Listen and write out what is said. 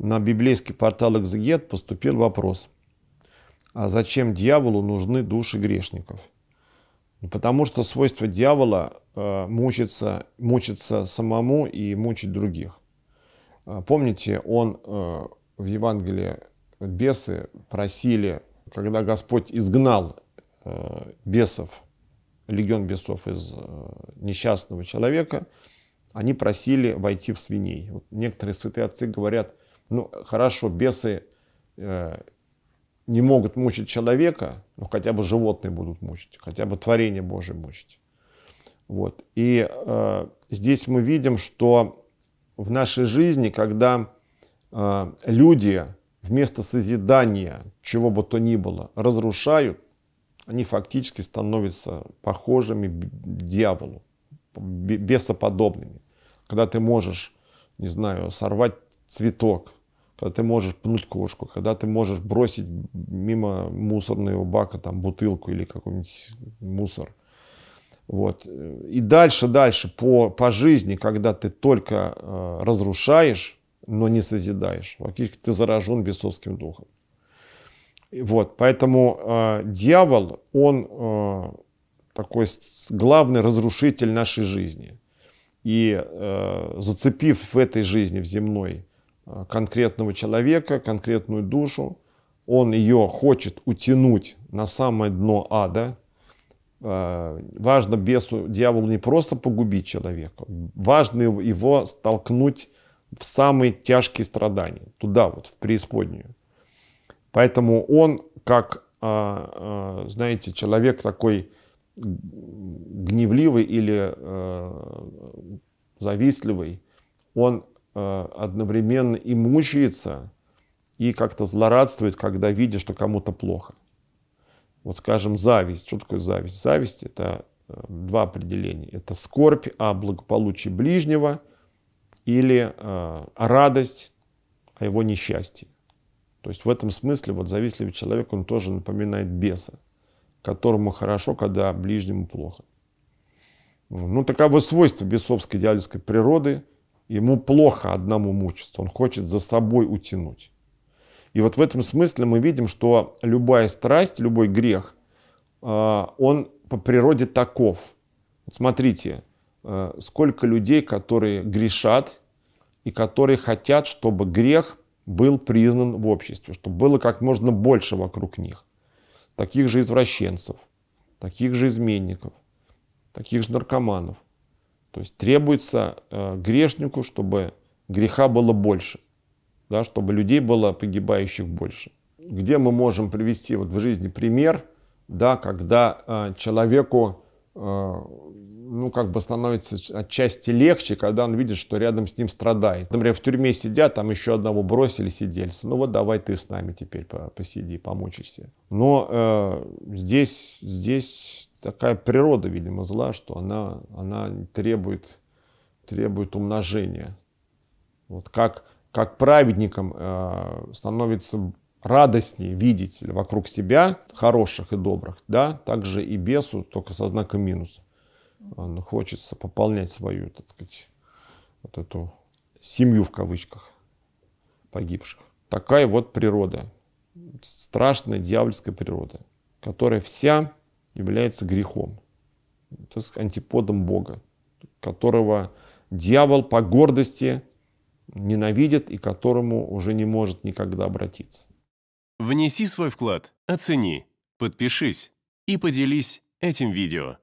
на библейский портал «Экзегет» поступил вопрос, а зачем дьяволу нужны души грешников? Ну, потому что свойство дьявола э, мучиться, мучиться самому и мучить других. А, помните, он э, в Евангелии бесы просили, когда Господь изгнал э, бесов, легион бесов из несчастного человека, они просили войти в свиней. Вот некоторые святые отцы говорят – ну, хорошо, бесы э, не могут мучить человека, но хотя бы животные будут мучить, хотя бы творение Божие мучить. Вот. И э, здесь мы видим, что в нашей жизни, когда э, люди вместо созидания чего бы то ни было разрушают, они фактически становятся похожими дьяволу, бесоподобными. Когда ты можешь, не знаю, сорвать цветок, когда ты можешь пнуть кошку, когда ты можешь бросить мимо мусорного бака там бутылку или какой-нибудь мусор. Вот. И дальше, дальше по, по жизни, когда ты только э, разрушаешь, но не созидаешь. Фактически ты заражен бесовским духом. Вот, поэтому э, дьявол, он э, такой главный разрушитель нашей жизни. И э, зацепив в этой жизни, в земной, Э, конкретного человека, конкретную душу. Он ее хочет утянуть на самое дно ада. Э, важно бесу, дьяволу не просто погубить человека, важно его столкнуть в самые тяжкие страдания, туда вот, в преисподнюю. Поэтому он, как, э, знаете, человек такой гневливый или завистливый, он Э, одновременно и мучается, и как-то злорадствует, когда видит, что кому-то плохо. Вот скажем, зависть. Что такое зависть? Зависть — это э, два определения. Это скорбь о благополучии ближнего или э, радость о его несчастье. То есть в этом смысле вот завистливый человек, он тоже напоминает беса, которому хорошо, когда ближнему плохо. Ну, таково свойство бесовской дьявольской природы — Ему плохо одному мучиться, он хочет за собой утянуть. И вот в этом смысле мы видим, что любая страсть, любой грех, а, он по природе таков. Вот смотрите, а, сколько людей, которые грешат и которые хотят, чтобы грех был признан в обществе, чтобы было как можно больше вокруг них. Таких же извращенцев, таких же изменников, таких же наркоманов – то есть требуется э, грешнику, чтобы греха было больше, да, чтобы людей было погибающих больше. Где мы можем привести вот в жизни пример, да, когда э, человеку э, ну, как бы становится отчасти легче, когда он видит, что рядом с ним страдает. Например, в тюрьме сидят, там еще одного бросили сидельца. Ну вот давай ты с нами теперь посиди, помучишься. Но э, здесь, здесь такая природа, видимо, зла, что она, она требует, требует умножения. Вот как, как праведникам э, становится радостнее видеть вокруг себя хороших и добрых, да, также и бесу, только со знаком минус. Он хочется пополнять свою, так сказать, вот эту семью в кавычках погибших. Такая вот природа, страшная дьявольская природа, которая вся является грехом. То есть антиподом Бога, которого дьявол по гордости ненавидит и которому уже не может никогда обратиться. Внеси свой вклад, оцени, подпишись и поделись этим видео.